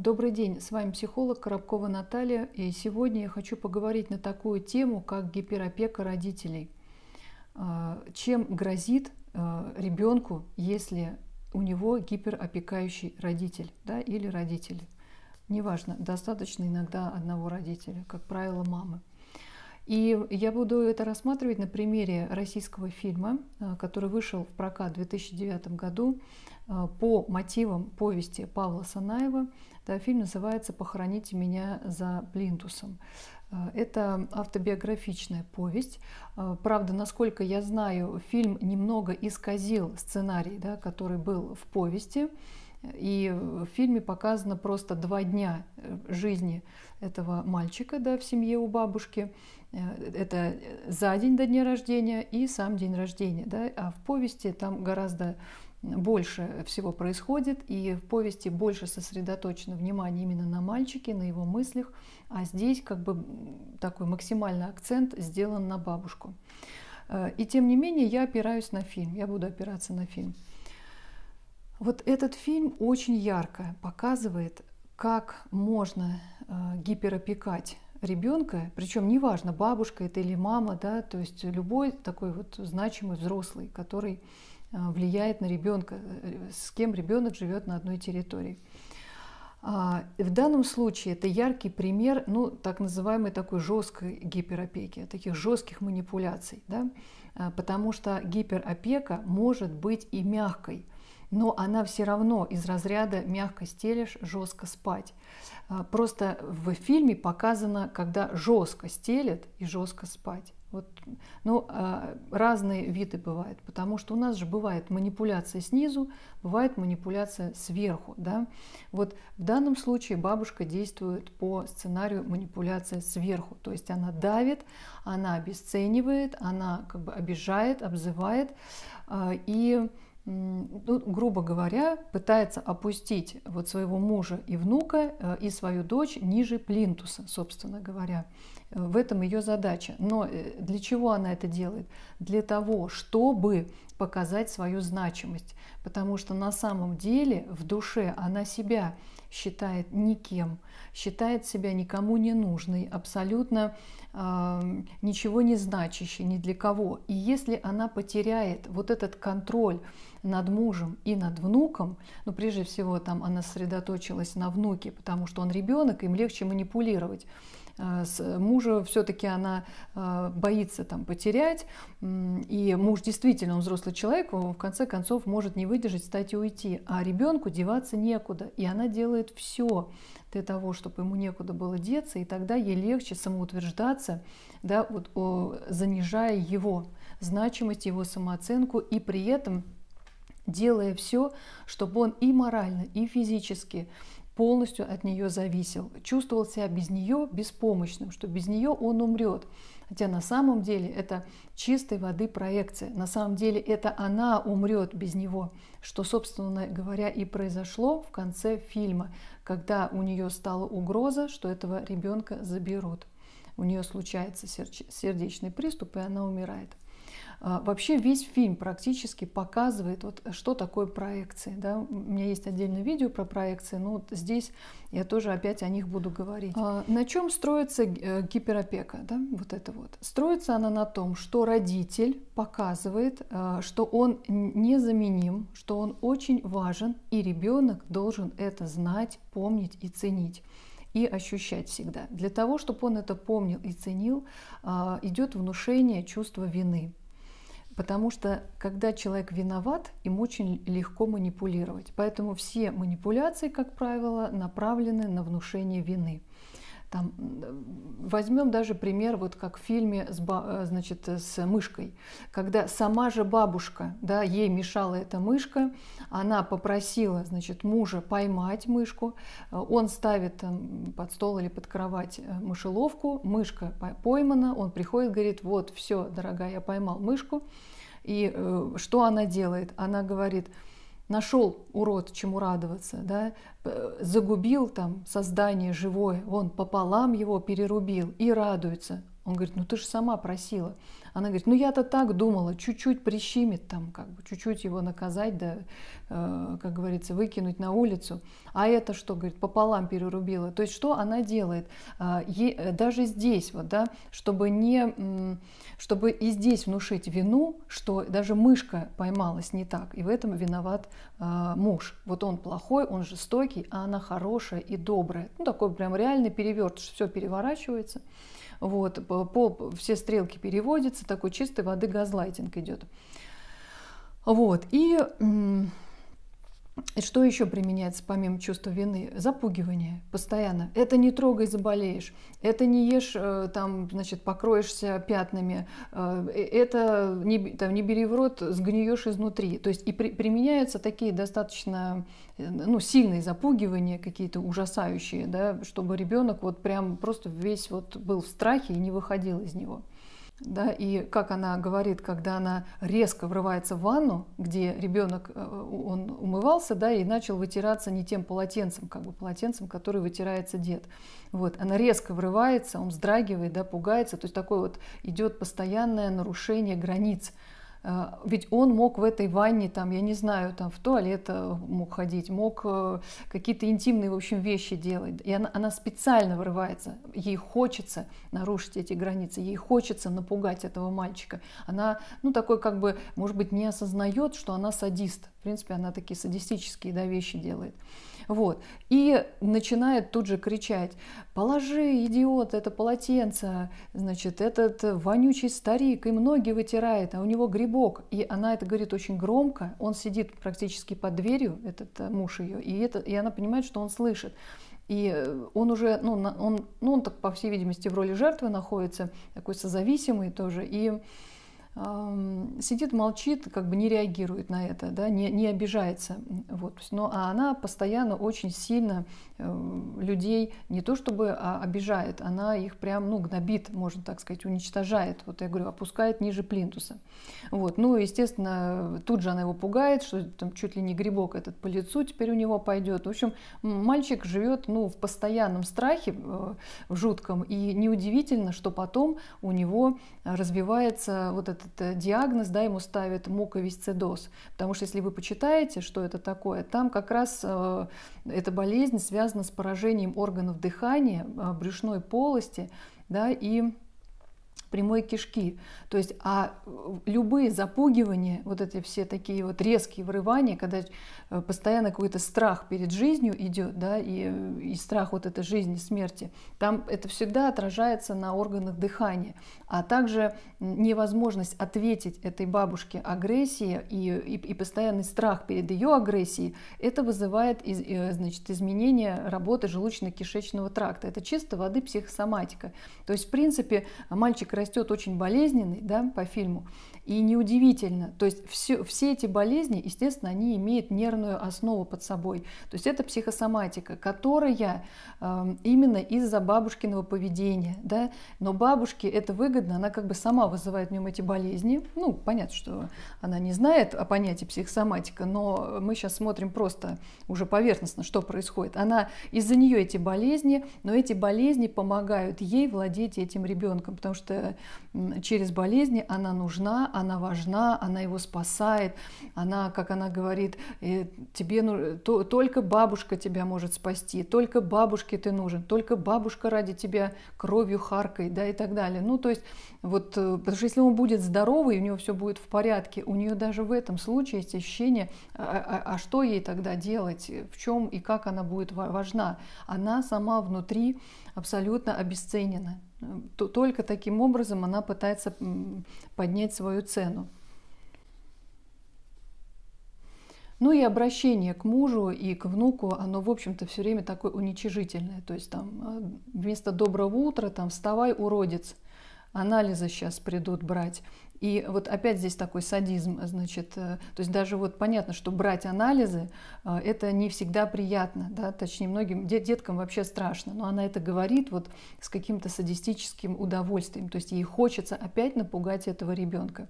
Добрый день, с вами психолог Коробкова Наталья, и сегодня я хочу поговорить на такую тему, как гиперопека родителей. А, чем грозит а, ребенку, если у него гиперопекающий родитель да, или родители? Неважно, достаточно иногда одного родителя, как правило, мамы. И я буду это рассматривать на примере российского фильма, а, который вышел в прокат в 2009 году Э, по мотивам повести Павла Санаева. Да, э, фильм называется «Похороните меня за плинтусом». Э, это автобиографичная повесть. Правда, насколько я знаю, фильм немного исказил сценарий, да, который был в повести. И в фильме показано просто два дня жизни этого мальчика да, в семье у бабушки. Это за день до дня рождения и сам день рождения. Да? А в повести там гораздо больше всего происходит, и в повести больше сосредоточено внимание именно на мальчике, на его мыслях, а здесь как бы такой максимальный акцент сделан на бабушку. Э, и тем не менее я опираюсь на фильм, я буду опираться на фильм. Вот этот фильм очень ярко показывает, как можно э, гиперопекать ребенка, причем неважно, бабушка это или мама, да, то есть любой такой вот значимый взрослый, который Э, влияет на ребенка, э, с кем ребенок живет на одной территории. А, в данном случае это яркий пример, ну, так называемой такой жесткой гиперопеки, таких жестких манипуляций, да? Э, потому что гиперопека может быть и мягкой, но она все равно из разряда мягко стелишь, жестко спать. Просто в фильме показано, когда жестко стелет и жестко спать. Вот, ну, а, разные виды бывают, потому что у нас же бывает манипуляция снизу, бывает манипуляция сверху. Да? Вот в данном случае бабушка действует по сценарию манипуляция сверху, то есть она давит, она обесценивает, она как бы обижает, обзывает, а, и ну, грубо говоря, пытается опустить вот своего мужа и внука э, и свою дочь ниже плинтуса, собственно говоря. Э, в этом ее задача. Но э, для чего она это делает? Для того, чтобы показать свою значимость. Потому что на самом деле в душе она себя считает никем, считает себя никому не нужной, абсолютно э, ничего не значащей ни для кого. И если она потеряет вот этот контроль над мужем и над внуком, ну прежде всего там она сосредоточилась на внуке, потому что он ребенок, им легче манипулировать. Э, мужа все-таки она э, боится там потерять, и муж действительно он взрослый человек, он в конце концов может не выдержать, стать и уйти, а ребенку деваться некуда, и она делает все для того, чтобы ему некуда было деться, и тогда ей легче самоутверждаться, да, вот, о, занижая его значимость, его самооценку, и при этом делая все, чтобы он и морально, и физически полностью от нее зависел, чувствовал себя без нее беспомощным, что без нее он умрет. Хотя на самом деле это чистой воды проекция. На самом деле это она умрет без него, что, собственно говоря, и произошло в конце фильма, когда у нее стала угроза, что этого ребенка заберут. У нее случается сердечный приступ, и она умирает. А, вообще весь фильм практически показывает, вот, э, что такое проекции. Да? У меня есть отдельное видео про проекции, но вот здесь я тоже опять о них буду говорить. А, на чем строится э, гиперопека? Да? Вот это вот. Строится она на том, что родитель показывает, а, что он незаменим, что он очень важен, и ребенок должен это знать, помнить и ценить и ощущать всегда. Для того, чтобы он это помнил и ценил, идет внушение чувства вины. Потому что когда человек виноват, им очень легко манипулировать. Поэтому все манипуляции, как правило, направлены на внушение вины. Там, возьмем даже пример, вот как в фильме с, э, значит, э, с мышкой, когда сама же бабушка, да, ей мешала эта мышка, она попросила, значит, мужа поймать мышку, э, он ставит там под стол или под кровать мышеловку, мышка поймана, он приходит, говорит, вот, все, дорогая, я поймал мышку, и э, что она делает? Она говорит, нашел урод, чему радоваться, да, загубил там создание живое, он пополам его перерубил и радуется. Он говорит, ну ты же сама просила. Она говорит, ну я-то так думала, чуть-чуть прищемит там, как бы, чуть-чуть его наказать, да, э, как говорится, выкинуть на улицу. А это что, говорит, пополам перерубила. То есть что она делает? Э, э, даже здесь, вот, да, чтобы не, чтобы и здесь внушить вину, что даже мышка поймалась не так, и в этом виноват э, муж. Вот он плохой, он жестокий, а она хорошая и добрая. Ну такой прям реальный переверт, все переворачивается. Вот, по, все стрелки переводятся, такой чистой воды газлайтинг идет. Вот, и что еще применяется помимо чувства вины? Запугивание постоянно. Это не трогай, заболеешь. Это не ешь, э, там, значит, покроешься пятнами. Э, э, это не, там, не бери в рот, сгниешь изнутри. То есть и при, применяются такие достаточно ну, сильные запугивания, какие-то ужасающие, да, чтобы ребенок вот прям просто весь вот был в страхе и не выходил из него да, и как она говорит, когда она резко врывается в ванну, где ребенок, э, он умывался, да, и начал вытираться не тем полотенцем, как бы полотенцем, который вытирается дед. Вот, она резко врывается, он вздрагивает, да, пугается, то есть такое вот идет постоянное нарушение границ, Э, ведь он мог в этой ванне, там, я не знаю, там, в туалет э, мог ходить, мог э, какие-то интимные, в общем, вещи делать. И она, она специально вырывается. Ей хочется нарушить эти границы, ей хочется напугать этого мальчика. Она, ну, такой как бы, может быть, не осознает, что она садист. В принципе, она такие садистические да, вещи делает. Вот. И начинает тут же кричать, положи, идиот, это полотенце, значит, этот вонючий старик, и ноги вытирает, а у него грибок. И она это говорит очень громко, он сидит практически под дверью, этот э, муж ее, и, это, и она понимает, что он слышит. И э, он уже, ну, он, ну, он так, по всей видимости, в роли жертвы находится, такой созависимый тоже. И сидит, молчит, как бы не реагирует на это, да, не, не обижается. Вот. Но, а она постоянно очень сильно эм, людей не то чтобы а, обижает, она их прям ну, гнобит, можно так сказать, уничтожает. Вот я говорю, опускает ниже плинтуса. Вот. Ну, естественно, тут же она его пугает, что там чуть ли не грибок этот по лицу теперь у него пойдет. В общем, мальчик живет ну, в постоянном страхе, э, в жутком, и неудивительно, что потом у него э, развивается вот этот этот э, диагноз, да, ему ставят муковисцидоз. Потому что если вы почитаете, что это такое, там как раз э, эта болезнь связана с поражением органов дыхания, э, брюшной полости, да, и прямой кишки. То есть, а э, любые запугивания, вот эти все такие вот резкие врывания, когда э, постоянно какой-то страх перед жизнью идет, да, и, э, и страх вот этой жизни, смерти, там это всегда отражается на органах дыхания. А также невозможность ответить этой бабушке агрессии и, и, и постоянный страх перед ее агрессией, это вызывает из, значит, изменение работы желудочно-кишечного тракта. Это чисто воды психосоматика. То есть, в принципе, мальчик растет очень болезненный, да, по фильму, и неудивительно. То есть все, все эти болезни, естественно, они имеют нервную основу под собой. То есть это психосоматика, которая э, именно из-за бабушкиного поведения. Да? Но бабушке это выгодно, она как бы сама вызывает в нем эти болезни. Ну, понятно, что она не знает о понятии психосоматика, но мы сейчас смотрим просто уже поверхностно, что происходит. Она из-за нее эти болезни, но эти болезни помогают ей владеть этим ребенком, потому что Э, через болезни, она нужна, она важна, она его спасает, она, как она говорит, «Э, тебе ну, только бабушка тебя может спасти, только бабушке ты нужен, только бабушка ради тебя кровью харкает, да, и так далее. Ну, то есть, вот, э, потому что если он будет здоровый, у него все будет в порядке, у нее даже в этом случае есть ощущение, а, а, а, а что ей тогда делать, в чем и как она будет важна. Она сама внутри абсолютно обесценена то только таким образом она пытается поднять свою цену. Ну и обращение к мужу и к внуку, оно, в общем-то, все время такое уничижительное. То есть там а, вместо «доброго утра» там «вставай, уродец», анализы сейчас придут брать. И вот опять здесь такой садизм, значит, э, то есть даже вот понятно, что брать анализы, э, это не всегда приятно, да, точнее многим дет, деткам вообще страшно, но она это говорит вот с каким-то садистическим удовольствием, то есть ей хочется опять напугать этого ребенка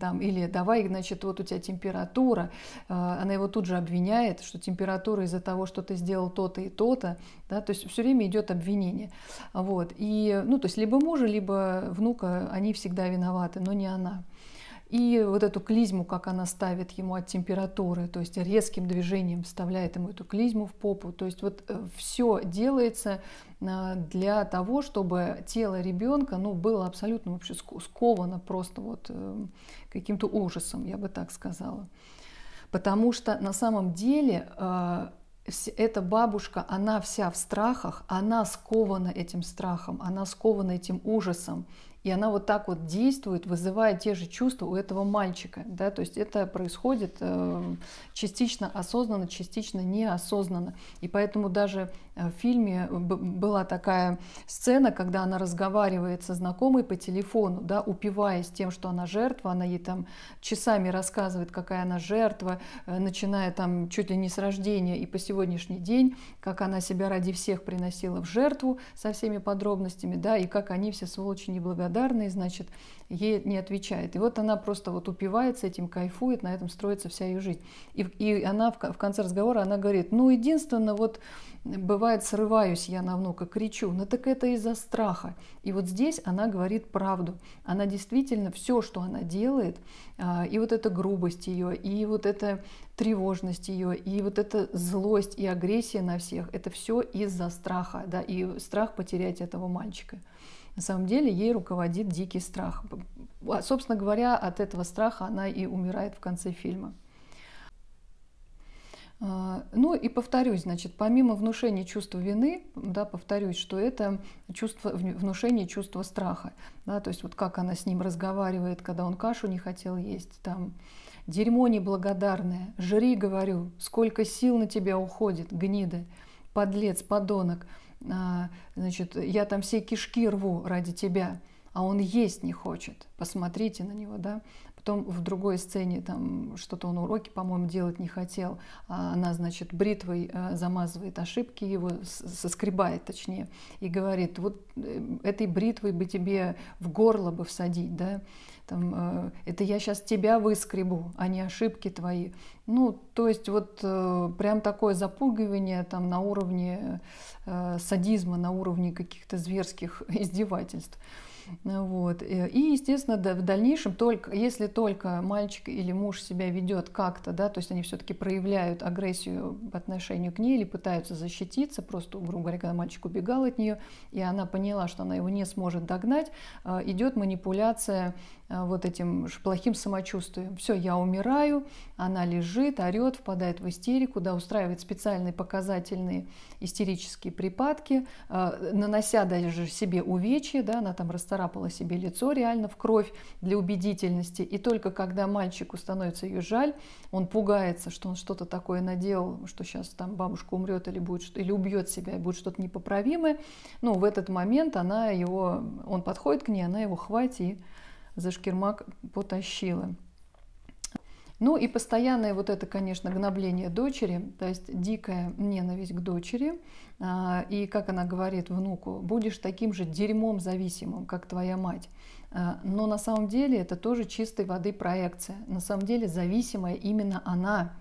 там, или давай, значит, вот у тебя температура, э, она его тут же обвиняет, что температура из-за того, что ты сделал то-то и то-то, да, то есть все время идет обвинение, вот, и, ну, то есть либо мужа, либо внука, они всегда виноваты, но не она. И вот эту клизму, как она ставит ему от температуры, то есть резким движением вставляет ему эту клизму в попу. То есть вот э, все делается э, для того, чтобы тело ребенка ну, было абсолютно вообще сковано просто вот э, каким-то ужасом, я бы так сказала. Потому что на самом деле эта бабушка, она вся в страхах, она скована этим страхом, она скована этим ужасом и она вот так вот действует, вызывая те же чувства у этого мальчика, да, то есть это происходит эм, частично осознанно, частично неосознанно, и поэтому даже э, в фильме была такая сцена, когда она разговаривает со знакомой по телефону, да, упиваясь тем, что она жертва, она ей там часами рассказывает, какая она жертва, э, начиная там чуть ли не с рождения и по сегодняшний день, как она себя ради всех приносила в жертву со всеми подробностями, да, и как они все сволочи неблагодарны неблагодарный, значит, ей не отвечает. И вот она просто вот упивается этим, кайфует, на этом строится вся ее жизнь. И, и она в, в конце разговора, она говорит, ну, единственное, вот бывает, срываюсь я на внука, кричу, но ну, так это из-за страха. И вот здесь она говорит правду. Она действительно, все, что она делает, а, и вот эта грубость ее, и вот эта тревожность ее, и вот эта злость и агрессия на всех, это все из-за страха, да, и страх потерять этого мальчика. На самом деле ей руководит дикий страх. А, собственно говоря, от этого страха она и умирает в конце фильма. А, ну и повторюсь, значит, помимо внушения чувства вины, да, повторюсь, что это чувство, внушение чувства страха, да, то есть вот как она с ним разговаривает, когда он кашу не хотел есть, там, дерьмо неблагодарное, жри, говорю, сколько сил на тебя уходит, гнида, подлец, подонок – а, значит, я там все кишки рву ради тебя, а он есть не хочет. Посмотрите на него, да. Потом в другой сцене там что-то он уроки, по-моему, делать не хотел. А она, значит, бритвой э, замазывает ошибки его, соскребает точнее, и говорит, вот э, этой бритвой бы тебе в горло бы всадить, да там, э, это я сейчас тебя выскребу, а не ошибки твои. Ну, то есть вот э, прям такое запугивание там на уровне э, садизма, на уровне каких-то зверских издевательств. Вот. Э, и, естественно, в дальнейшем, только, если только мальчик или муж себя ведет как-то, да, то есть они все-таки проявляют агрессию по отношению к ней или пытаются защититься, просто, грубо говоря, когда мальчик убегал от нее, и она поняла, что она его не сможет догнать, э, идет манипуляция э, вот этим плохим самочувствием. Все, я умираю, она лежит, орет, впадает в истерику, да, устраивает специальные показательные истерические припадки, нанося даже себе увечья, да, она там расставляет поцарапала себе лицо реально в кровь для убедительности. И только когда мальчику становится ее жаль, он пугается, что он что-то такое наделал, что сейчас там бабушка умрет или, будет, или убьет себя, и будет что-то непоправимое. Ну, в этот момент она его, он подходит к ней, она его хватит и за шкирмак потащила. Ну и постоянное вот это, конечно, гнобление дочери, то есть дикая ненависть к дочери. А, и, как она говорит внуку, будешь таким же дерьмом зависимым, как твоя мать. А, но на самом деле это тоже чистой воды проекция. На самом деле зависимая именно она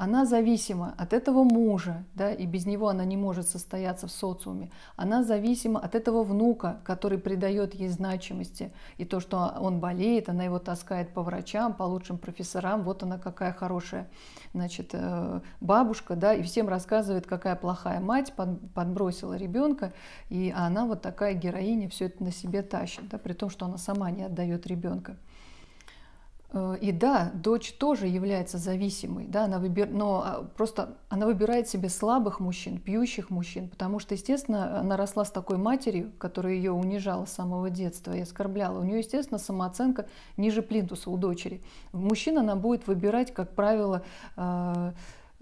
она зависима от этого мужа, да, и без него она не может состояться в социуме. Она зависима от этого внука, который придает ей значимости. И то, что он болеет, она его таскает по врачам, по лучшим профессорам. Вот она какая хорошая значит, э, бабушка, да, и всем рассказывает, какая плохая мать подбросила ребенка, и она вот такая героиня все это на себе тащит, да, при том, что она сама не отдает ребенка. Э, и да, дочь тоже является зависимой, да, она выбер, но а, просто она выбирает себе слабых мужчин, пьющих мужчин, потому что, естественно, она росла с такой матерью, которая ее унижала с самого детства и оскорбляла. У нее, естественно, самооценка ниже плинтуса у дочери. Мужчина она будет выбирать, как правило, э,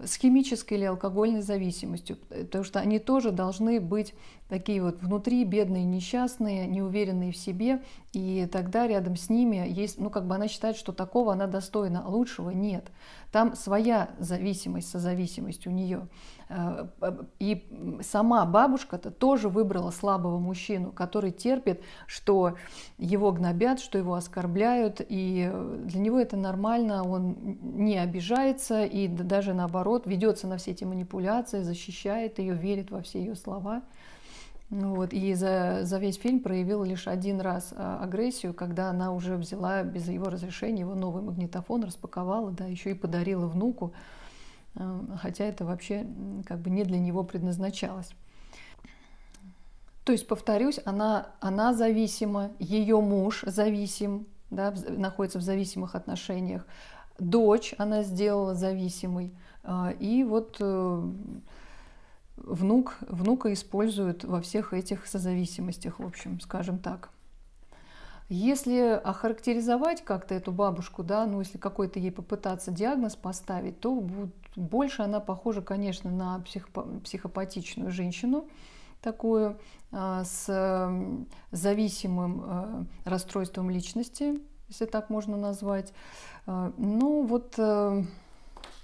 с химической или алкогольной зависимостью, потому что они тоже должны быть такие вот внутри бедные, несчастные, неуверенные в себе, и тогда рядом с ними есть, ну как бы она считает, что такого она достойна, а лучшего нет. Там своя зависимость, со зависимостью у нее. И сама бабушка-то тоже выбрала слабого мужчину, который терпит, что его гнобят, что его оскорбляют, и для него это нормально, он не обижается и даже наоборот ведется на все эти манипуляции, защищает ее, верит во все ее слова. Ну вот, и за, за весь фильм проявила лишь один раз а, агрессию, когда она уже взяла без его разрешения его новый магнитофон, распаковала, да, еще и подарила внуку. Эм, хотя это вообще как бы не для него предназначалось. То есть, повторюсь, она, она зависима, ее муж зависим, да, находится в зависимых отношениях, дочь она сделала зависимой, э, и вот э, внук, внука используют во всех этих созависимостях, в общем, скажем так. Если охарактеризовать как-то эту бабушку, да, ну если какой-то ей попытаться диагноз поставить, то будет больше она похожа, конечно, на психопатичную женщину, такую а, с зависимым э, расстройством личности, если так можно назвать. А, ну вот э,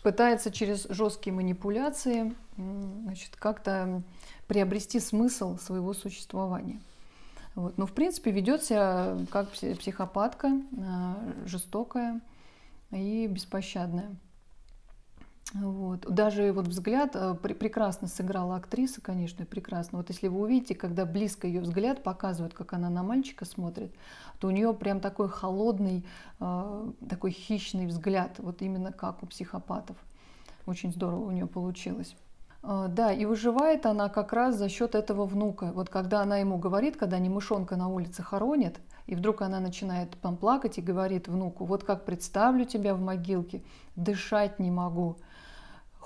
пытается через жесткие манипуляции значит, как-то приобрести смысл своего существования. Вот. Но ну, в принципе ведет себя как психопатка, а, жестокая и беспощадная. Вот. Даже вот взгляд э, прекрасно сыграла актриса, конечно, прекрасно. Вот если вы увидите, когда близко ее взгляд показывают, как она на мальчика смотрит, то у нее прям такой холодный, э, такой хищный взгляд, вот именно как у психопатов. Очень здорово у нее получилось. Э, да, и выживает она как раз за счет этого внука. Вот когда она ему говорит, когда они мышонка на улице хоронят, и вдруг она начинает там плакать и говорит внуку, вот как представлю тебя в могилке, дышать не могу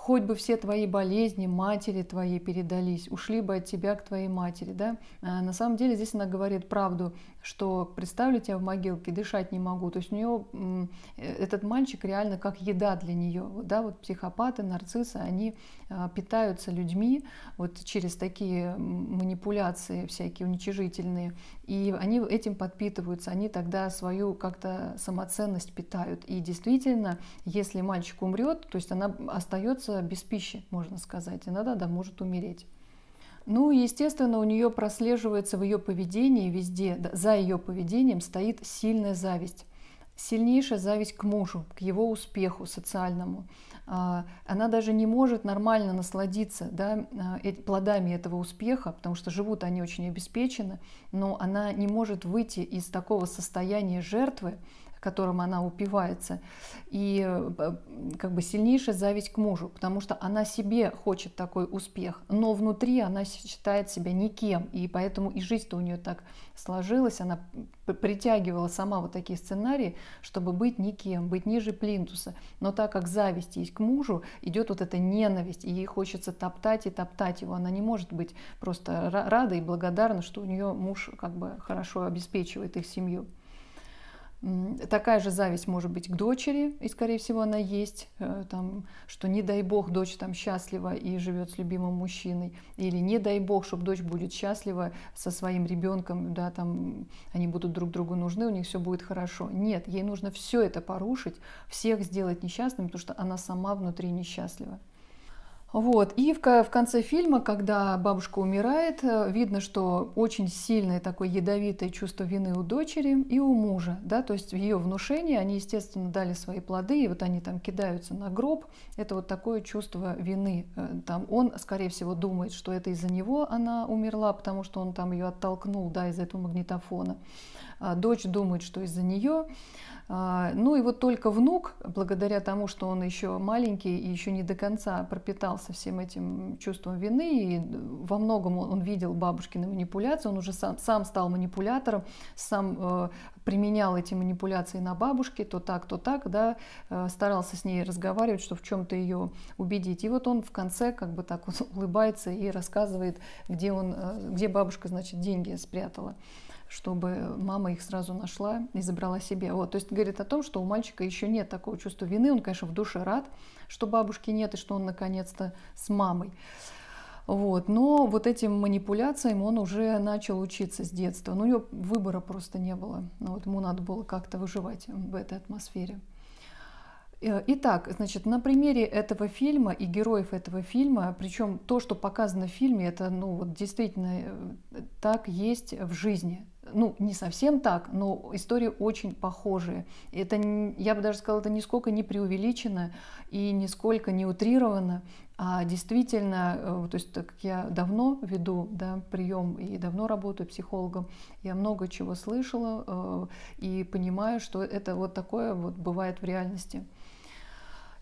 хоть бы все твои болезни матери твоей передались, ушли бы от тебя к твоей матери, да? А на самом деле здесь она говорит правду, что представлю тебя в могилке, дышать не могу. То есть у нее э, этот мальчик реально как еда для нее, да? Вот психопаты, нарциссы, они а, питаются людьми вот через такие манипуляции всякие уничижительные, и они этим подпитываются, они тогда свою как-то самоценность питают. И действительно, если мальчик умрет, то есть она остается без пищи, можно сказать. Иногда да, может умереть. Ну, естественно, у нее прослеживается в ее поведении везде, да, за ее поведением стоит сильная зависть. Сильнейшая зависть к мужу, к его успеху социальному. А, она даже не может нормально насладиться да, а, э, плодами этого успеха, потому что живут они очень обеспеченно, но она не может выйти из такого состояния жертвы, которым она упивается, и э, как бы сильнейшая зависть к мужу, потому что она себе хочет такой успех, но внутри она считает себя никем, и поэтому и жизнь-то у нее так сложилась, она притягивала сама вот такие сценарии, чтобы быть никем, быть ниже плинтуса, но так как зависть есть к мужу, идет вот эта ненависть, и ей хочется топтать и топтать его, она не может быть просто рада и благодарна, что у нее муж как бы хорошо обеспечивает их семью. Такая же зависть может быть к дочери, и, скорее всего, она есть, э, там, что не дай бог дочь там счастлива и живет с любимым мужчиной, или не дай бог, чтобы дочь будет счастлива со своим ребенком, да, там они будут друг другу нужны, у них все будет хорошо. Нет, ей нужно все это порушить, всех сделать несчастными, потому что она сама внутри несчастлива. Вот. И в, в конце фильма, когда бабушка умирает, э, видно, что очень сильное такое ядовитое чувство вины у дочери и у мужа. Да? То есть ее внушение, они, естественно, дали свои плоды, и вот они там кидаются на гроб. Это вот такое чувство вины. Э, там он, скорее всего, думает, что это из-за него она умерла, потому что он там ее оттолкнул да, из этого магнитофона. А, дочь думает, что из-за нее. А, ну и вот только внук, благодаря тому, что он еще маленький и еще не до конца пропитался всем этим чувством вины, и во многом он видел бабушкины манипуляции, он уже сам, сам стал манипулятором, сам э, применял эти манипуляции на бабушке, то так, то так, да, э, старался с ней разговаривать, что в чем-то ее убедить. И вот он в конце как бы так вот улыбается и рассказывает, где, он, э, где бабушка, значит, деньги спрятала чтобы мама их сразу нашла и забрала себе. Вот, то есть говорит о том, что у мальчика еще нет такого чувства вины. Он, конечно, в душе рад, что бабушки нет и что он наконец-то с мамой. Вот. Но вот этим манипуляциям он уже начал учиться с детства. Но ну, у него выбора просто не было. Ну, вот ему надо было как-то выживать в этой атмосфере. Э, итак, значит, на примере этого фильма и героев этого фильма, причем то, что показано в фильме, это ну, вот действительно э, так есть в жизни ну, не совсем так, но истории очень похожие. Это, я бы даже сказала, это нисколько не преувеличено и нисколько не утрировано, а действительно, э, то есть так как я давно веду да, прием и давно работаю психологом, я много чего слышала э, и понимаю, что это вот такое вот бывает в реальности.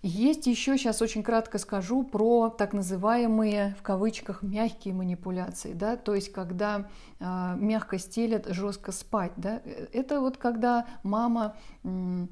Есть еще, сейчас очень кратко скажу, про так называемые, в кавычках, мягкие манипуляции, да, то есть когда э, а, мягко стелят, жестко спать, да, э, это вот когда мама... Э,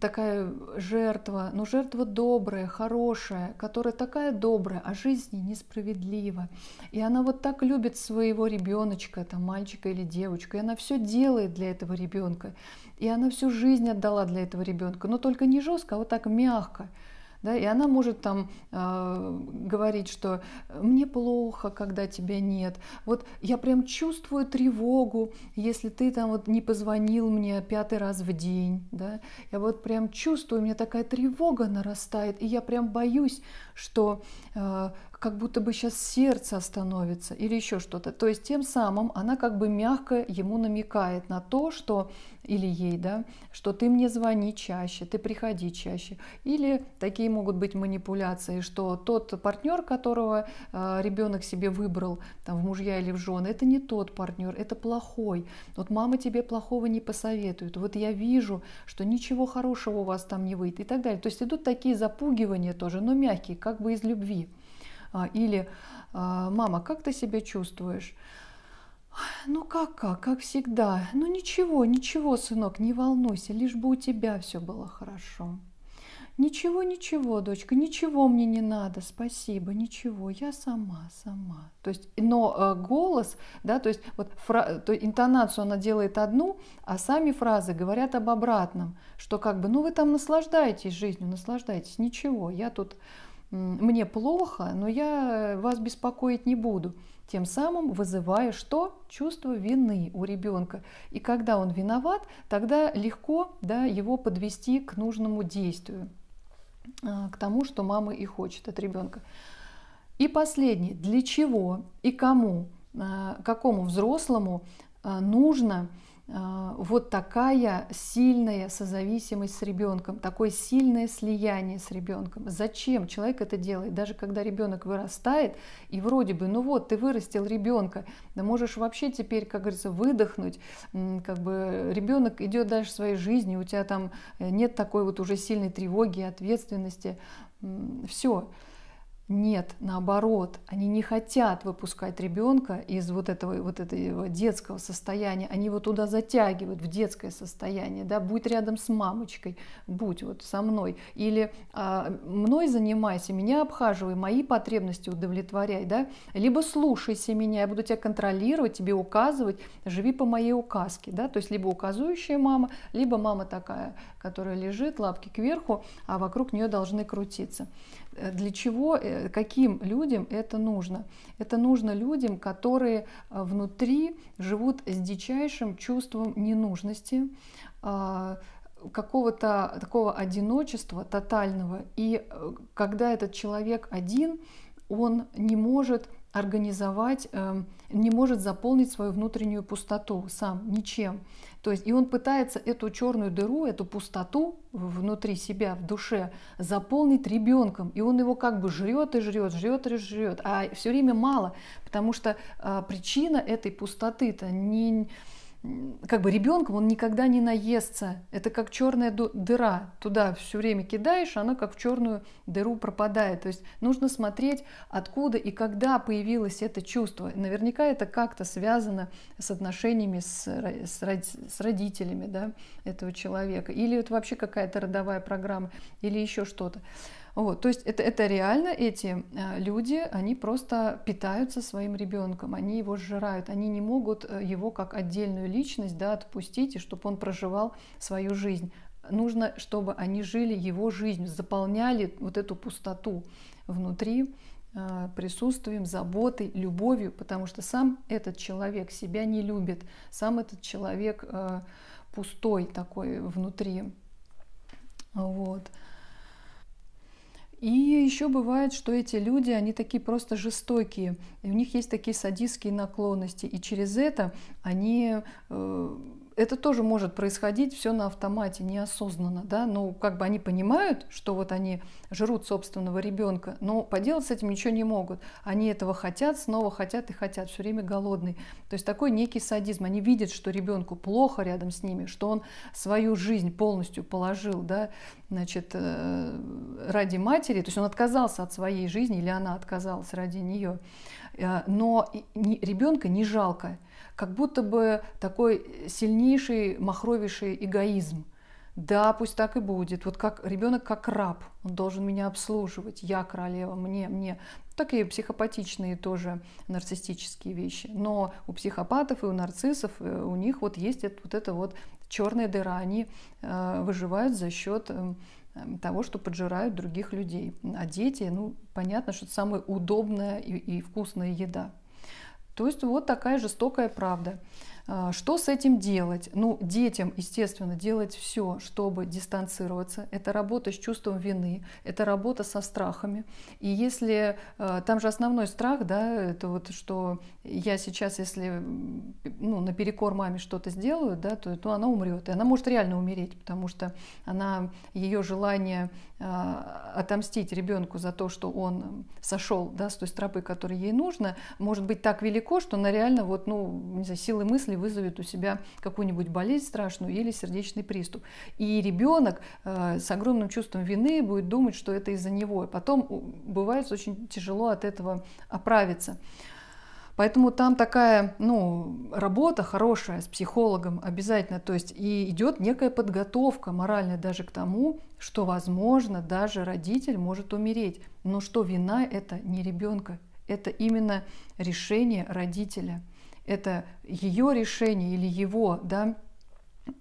такая жертва, но ну, жертва добрая, хорошая, которая такая добрая, а жизни несправедлива. И она вот так любит своего ребеночка, там, мальчика или девочку, и она все делает для этого ребенка, и она всю жизнь отдала для этого ребенка, но только не жестко, а вот так мягко – да, и она может там э, говорить, что мне плохо, когда тебя нет, вот я прям чувствую тревогу, если ты там вот не позвонил мне пятый раз в день, да, я вот прям чувствую, у меня такая тревога нарастает, и я прям боюсь, что э, как будто бы сейчас сердце остановится или еще что-то. То есть тем самым она как бы мягко ему намекает на то, что или ей, да, что ты мне звони чаще, ты приходи чаще. Или такие могут быть манипуляции, что тот партнер, которого э, ребенок себе выбрал, там, в мужья или в жены, это не тот партнер, это плохой. Вот мама тебе плохого не посоветует. Вот я вижу, что ничего хорошего у вас там не выйдет и так далее. То есть идут такие запугивания тоже, но мягкие, как бы из любви. А, или а, «Мама, как ты себя чувствуешь?» Ну как, как, как всегда. Ну ничего, ничего, сынок, не волнуйся, лишь бы у тебя все было хорошо. Ничего, ничего, дочка, ничего мне не надо, спасибо, ничего, я сама, сама. То есть, но э, голос, да, то есть вот фра, то интонацию она делает одну, а сами фразы говорят об обратном, что как бы, ну вы там наслаждаетесь жизнью, наслаждайтесь, ничего, я тут мне плохо, но я э, вас беспокоить не буду. Тем самым вызывая что? Чувство вины у ребенка. И когда он виноват, тогда легко да, его подвести к нужному действию, а, к тому, что мама и хочет от ребенка. И последнее, для чего и кому, а, какому взрослому а, нужно Э, вот такая сильная созависимость с ребенком, такое сильное слияние с ребенком. Зачем человек это делает? Даже когда ребенок вырастает, и вроде бы, ну вот, ты вырастил ребенка, да можешь вообще теперь, как говорится, выдохнуть, как бы ребенок идет дальше своей жизнью, у тебя там э, нет такой вот уже сильной тревоги, ответственности, все. Нет, наоборот, они не хотят выпускать ребенка из вот этого, вот этого детского состояния. Они его туда затягивают, в детское состояние. Да? Будь рядом с мамочкой, будь вот со мной. Или а, мной занимайся, меня обхаживай, мои потребности удовлетворяй. Да? Либо слушайся меня, я буду тебя контролировать, тебе указывать, живи по моей указке. Да? То есть либо указующая мама, либо мама такая, которая лежит, лапки кверху, а вокруг нее должны крутиться. Э, для чего, э, каким людям это нужно? Это нужно людям, которые э, внутри живут с дичайшим чувством ненужности, а, какого-то такого одиночества тотального. И когда этот человек один, он не может организовать, эм, не может заполнить свою внутреннюю пустоту сам, ничем. То есть и он пытается эту черную дыру, эту пустоту внутри себя, в душе, заполнить ребенком. И он его как бы жрет и жрет, жрет и жрет, а все время мало, потому что э, причина этой пустоты-то не как бы ребенком он никогда не наестся. Это как черная дыра. Туда все время кидаешь, она как в черную дыру пропадает. То есть нужно смотреть, откуда и когда появилось это чувство. Наверняка это как-то связано с отношениями с, с, с родителями да, этого человека. Или это вообще какая-то родовая программа, или еще что-то. Вот, то есть это, это реально эти э, люди, они просто питаются своим ребенком, они его сжирают, они не могут э, его как отдельную личность да, отпустить, и чтобы он проживал свою жизнь. Нужно, чтобы они жили его жизнь, заполняли вот эту пустоту внутри э, присутствием, заботой, любовью, потому что сам этот человек себя не любит, сам этот человек пустой такой внутри. Вот. И еще бывает, что эти люди, они такие просто жестокие, и у них есть такие садистские наклонности, и через это они э, это тоже может происходить все на автомате, неосознанно, да, ну, как бы они понимают, что вот они жрут собственного ребенка, но поделать с этим ничего не могут. Они этого хотят, снова хотят и хотят, все время голодный. То есть такой некий садизм. Они видят, что ребенку плохо рядом с ними, что он свою жизнь полностью положил, да, значит, э, ради матери, то есть он отказался от своей жизни, или она отказалась ради нее. Э, но ребенка не жалко, как будто бы такой э, сильнейший, махровейший эгоизм. Да, пусть так и будет. Вот как ребенок как раб, он должен меня обслуживать, я королева, мне, мне. Такие психопатичные тоже нарциссические вещи. Но у психопатов и у нарциссов э, у них вот есть вот эта вот черная дыра. Они э, выживают за счет эм, эм, того, что поджирают других людей. А дети, ну, понятно, что это самая удобная и, и вкусная еда. То есть вот такая жестокая правда. А, что с этим делать? Ну, детям, естественно, делать все, чтобы дистанцироваться. Это работа с чувством вины, это работа со страхами. И если э, там же основной страх, да, это вот что я сейчас, если ну, наперекор маме что-то сделаю, да, то, то она умрет. И она может реально умереть, потому что она, ее желание а, отомстить ребенку за то, что он сошел да, с той тропы, которая ей нужна, может быть так велико, что она реально вот, ну, не знаю, силы мысли которые вызовет у себя какую-нибудь болезнь страшную или сердечный приступ. И ребенок э, с огромным чувством вины будет думать, что это из-за него. И потом бывает очень тяжело от этого оправиться. Поэтому там такая ну, работа хорошая с психологом обязательно. То есть и идет некая подготовка моральная даже к тому, что, возможно, даже родитель может умереть. Но что вина это не ребенка, это именно решение родителя это ее решение или его, да,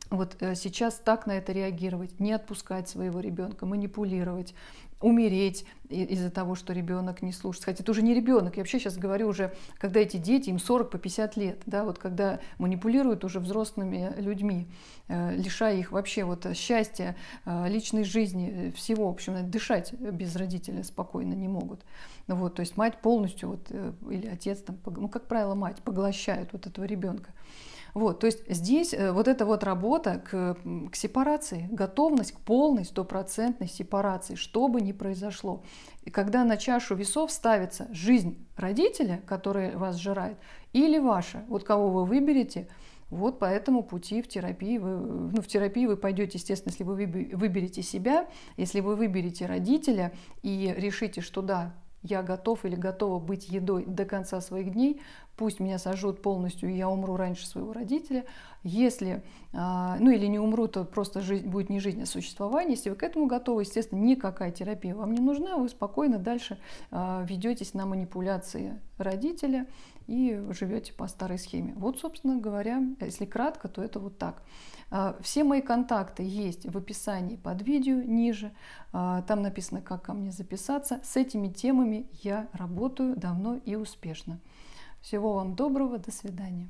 вот э, сейчас так на это реагировать, не отпускать своего ребенка, манипулировать, умереть из-за того, что ребенок не слушается. Хотя это уже не ребенок. Я вообще сейчас говорю уже, когда эти дети, им 40 по 50 лет, да, вот когда манипулируют уже взрослыми э, людьми, э, лишая их вообще вот э, счастья, личной жизни, всего, в общем, дышать без родителя спокойно не могут. Ну вот, то есть мать полностью, вот, или отец, там, ну, как правило, мать поглощает вот этого ребенка. Вот, то есть здесь э, вот эта вот работа к, к сепарации, готовность к полной стопроцентной сепарации, что бы ни произошло. И когда на чашу весов ставится жизнь родителя, который вас жирает, или ваша, вот кого вы выберете, вот по этому пути в терапии вы, ну, в терапии вы пойдете, естественно, если вы выберете себя, если вы выберете родителя и решите, что да, я готов или готова быть едой до конца своих дней, пусть меня сожжет полностью, и я умру раньше своего родителя, если, а, ну или не умру, то просто жизнь, будет не жизнь, а существование. Если вы к этому готовы, естественно, никакая терапия вам не нужна, вы спокойно дальше а, ведетесь на манипуляции родителя и живете по старой схеме. Вот, собственно говоря, если кратко, то это вот так. А, все мои контакты есть в описании под видео ниже. Там написано, как ко мне записаться. С этими темами я работаю давно и успешно. Всего вам доброго, до свидания.